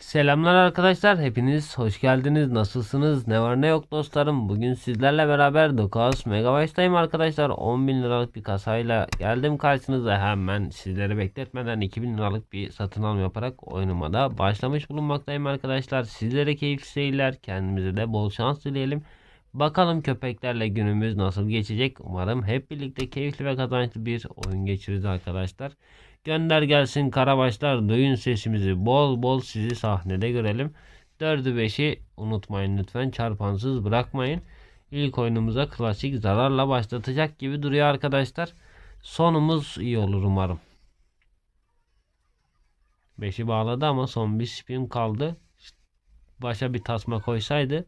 Selamlar arkadaşlar hepiniz hoş geldiniz nasılsınız ne var ne yok dostlarım bugün sizlerle beraber Dokaos Megabyte'dayım arkadaşlar 10.000 liralık bir kasayla geldim karşınıza hemen sizleri bekletmeden 2.000 liralık bir satın alım yaparak oyunuma da başlamış bulunmaktayım arkadaşlar sizlere keyifli seyirler kendimize de bol şans dileyelim bakalım köpeklerle günümüz nasıl geçecek umarım hep birlikte keyifli ve kazançlı bir oyun geçiririz arkadaşlar. Gönder gelsin Karabaşlar duyun sesimizi bol bol sizi sahnede görelim. 4'ü 5'i unutmayın lütfen çarpansız bırakmayın. İlk oyunumuza klasik zararla başlatacak gibi duruyor arkadaşlar. Sonumuz iyi olur umarım. 5'i bağladı ama son bir spin kaldı. Başa bir tasma koysaydı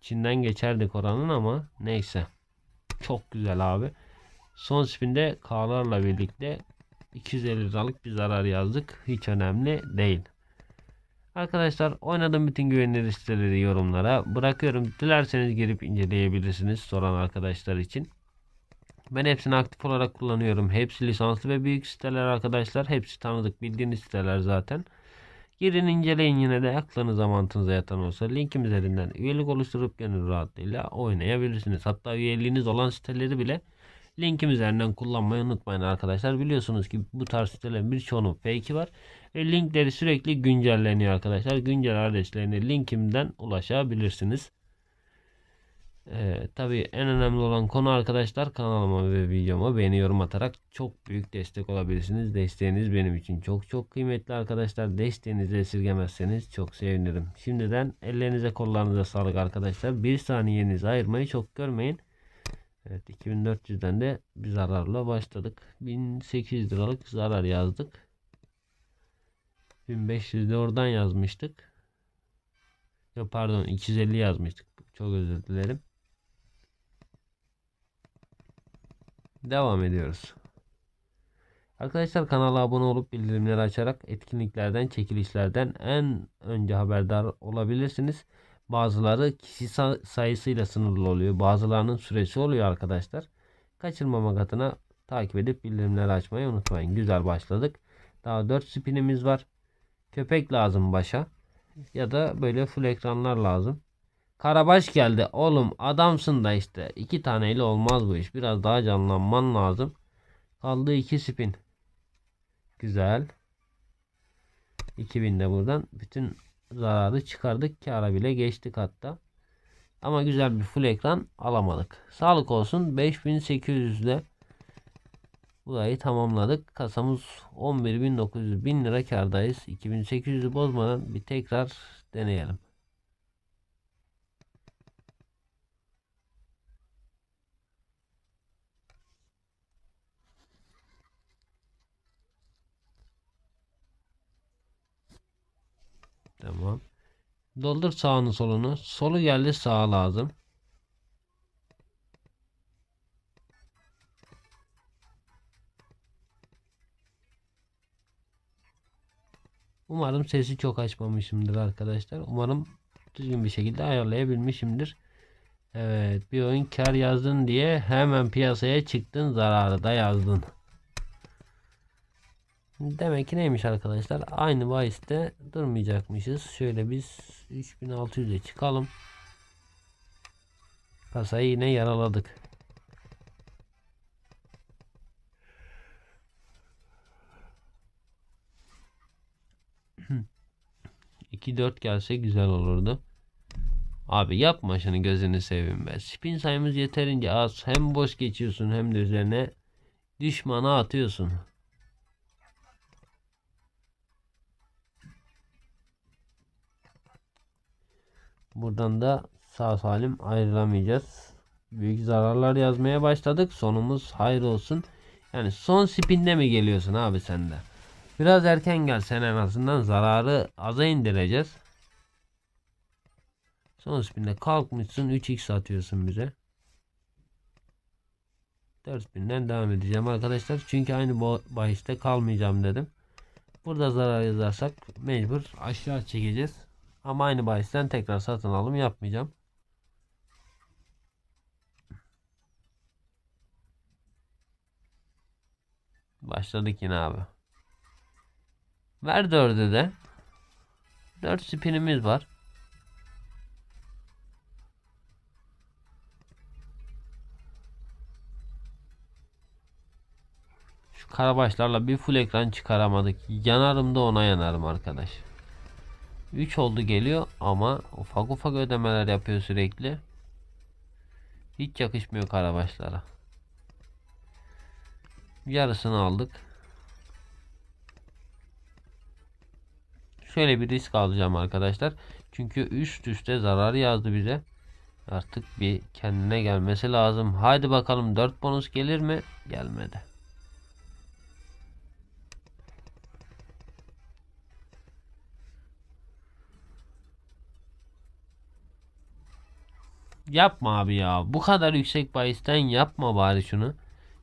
içinden geçerdik oranın ama neyse. Çok güzel abi. Son spinde K'larla birlikte 250 liralık bir zarar yazdık. Hiç önemli değil. Arkadaşlar oynadığım bütün güvenilir listeleri yorumlara bırakıyorum. Dilerseniz girip inceleyebilirsiniz soran arkadaşlar için. Ben hepsini aktif olarak kullanıyorum. Hepsi lisanslı ve büyük siteler arkadaşlar. Hepsi tanıdık bildiğiniz siteler zaten. Girin inceleyin yine de aklınıza mantığınıza yatan olsa linkim üzerinden üyelik oluşturup gönül rahatlığıyla oynayabilirsiniz. Hatta üyeliğiniz olan siteleri bile linkim üzerinden kullanmayı unutmayın arkadaşlar. Biliyorsunuz ki bu tarz sitelerin birçoğunun fake'i var. Ve linkleri sürekli güncelleniyor arkadaşlar. Güncel adreslerini linkimden ulaşabilirsiniz. Ee, tabii en önemli olan konu arkadaşlar kanalıma ve videoma beğeni yorum atarak çok büyük destek olabilirsiniz. Desteğiniz benim için çok çok kıymetli arkadaşlar. Desteğinizi esirgemezseniz çok sevinirim. Şimdiden ellerinize kollarınıza sağlık arkadaşlar. Bir saniyenizi ayırmayı çok görmeyin. Evet 2400'den de bir zararla başladık. 1800 liralık zarar yazdık. 1500 de oradan yazmıştık. Yo, pardon 250 yazmıştık. Çok özür dilerim. Devam ediyoruz. Arkadaşlar kanala abone olup bildirimleri açarak etkinliklerden, çekilişlerden en önce haberdar olabilirsiniz. Bazıları kişi sayısıyla sınırlı oluyor. Bazılarının süresi oluyor arkadaşlar. Kaçırmamak adına takip edip bildirimleri açmayı unutmayın. Güzel başladık. Daha 4 spinimiz var. Köpek lazım başa. Ya da böyle full ekranlar lazım. Karabaş geldi. Oğlum adamsın da işte. iki taneyle olmaz bu iş. Biraz daha canlanman lazım. Kaldı iki spin. Güzel. 2000 de buradan bütün zararı çıkardık. Kâra bile geçtik hatta. Ama güzel bir full ekran alamadık. Sağlık olsun. 5800 ile burayı tamamladık. Kasamız 11.900 1000 lira kardayız. 2800'ü bozmadan bir tekrar deneyelim. Tamam. Doldur sağını solunu. Solu geldi sağa lazım. Umarım sesi çok açmamışımdır arkadaşlar. Umarım düzgün bir şekilde ayarlayabilmişimdir. Evet bir oyun kar yazdın diye hemen piyasaya çıktın zararı da yazdın. Demek ki neymiş arkadaşlar? Aynı bahiste durmayacakmışız. Şöyle biz 3600'e çıkalım. Kasayı yine yaraladık. İki dört gelse güzel olurdu. Abi yapma şunu gözünü seveyim be. Spin sayımız yeterince az. Hem boş geçiyorsun hem de üzerine düşmana atıyorsun. Buradan da sağ salim ayrılamayacağız. Büyük zararlar yazmaya başladık. Sonumuz hayır olsun. Yani son spinde mi geliyorsun abi sen de? Biraz erken gelsen en azından zararı aza indireceğiz. Son spinde kalkmışsın 3x atıyorsun bize. 4000'den devam edeceğim arkadaşlar. Çünkü aynı bahiste kalmayacağım dedim. Burada zarar yazarsak mecbur aşağı çekeceğiz. Ama aynı bahisten tekrar satın alım yapmayacağım. Başladık yine abi. Ver 4'ü de. 4 spinimiz var. Şu karabaşlarla bir full ekran çıkaramadık. Yanarım da ona yanarım arkadaş. 3 oldu geliyor ama ufak ufak ödemeler yapıyor sürekli. Hiç yakışmıyor karabaşlara. Yarısını aldık. Şöyle bir risk alacağım arkadaşlar. Çünkü üst üste zarar yazdı bize. Artık bir kendine gelmesi lazım. Haydi bakalım 4 bonus gelir mi? Gelmedi. Yapma abi ya. Bu kadar yüksek bahisten yapma bari şunu.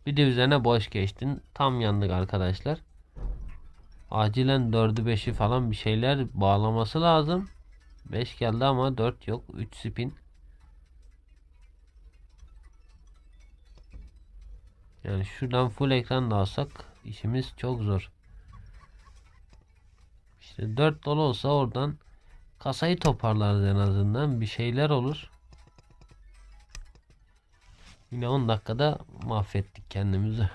Bir de üzerine boş geçtin. Tam yandık arkadaşlar. Acilen 4'ü 5'i falan bir şeyler bağlaması lazım. 5 geldi ama 4 yok. 3 spin. Yani şuradan full ekran da alsak işimiz çok zor. İşte 4 dolu olsa oradan kasayı toparlarız en azından. Bir şeyler olur. Yine 10 dakikada mahvettik kendimizi.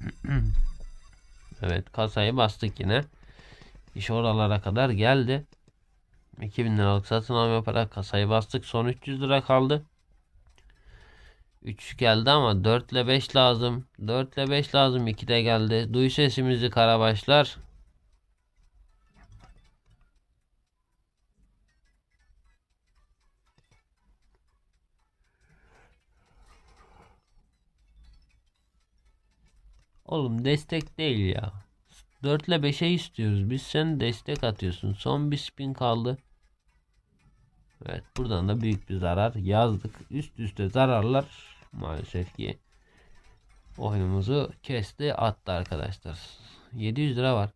Evet kasayı bastık yine. İş oralara kadar geldi. 2000 liralık satın alma yaparak kasayı bastık. Son 300 lira kaldı. 3 geldi ama 4 ile 5 lazım. 4 ile 5 lazım. 2 de geldi. Duy sesimizi karabaşlar. Oğlum destek değil ya. 4 ile 5'e istiyoruz. Biz sen destek atıyorsun. Son bir spin kaldı. Evet buradan da büyük bir zarar yazdık. Üst üste zararlar maalesef ki oyunumuzu kesti attı arkadaşlar. 700 lira var.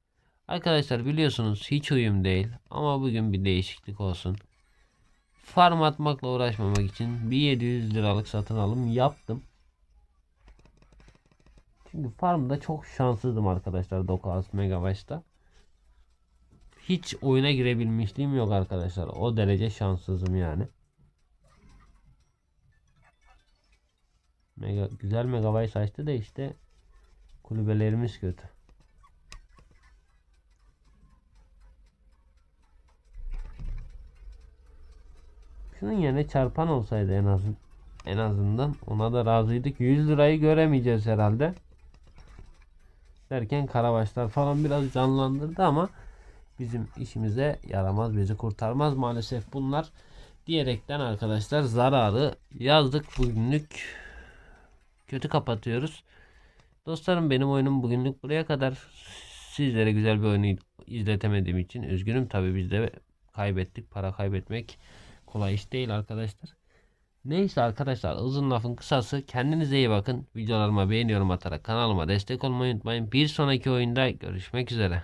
Arkadaşlar biliyorsunuz hiç uyum değil ama bugün bir değişiklik olsun. Farm atmakla uğraşmamak için bir 700 liralık satın alım yaptım. Çünkü farmda çok şanssızdım arkadaşlar Dokas Megawaş'ta. Hiç oyuna girebilmişliğim yok arkadaşlar. O derece şanssızım yani. Mega, güzel megabayt açtı da işte kulübelerimiz kötü. Şunun yerine çarpan olsaydı en azın en azından ona da razıydık. 100 lirayı göremeyeceğiz herhalde derken karabaşlar falan biraz canlandırdı ama bizim işimize yaramaz bizi kurtarmaz maalesef bunlar diyerekten arkadaşlar zararı yazdık bugünlük kötü kapatıyoruz dostlarım benim oyunum bugünlük buraya kadar sizlere güzel bir oyunu izletemediğim için üzgünüm tabi bizde kaybettik para kaybetmek kolay iş değil arkadaşlar Neyse arkadaşlar uzun lafın kısası kendinize iyi bakın. Videolarıma beğeniyorum atarak kanalıma destek olmayı unutmayın. Bir sonraki oyunda görüşmek üzere.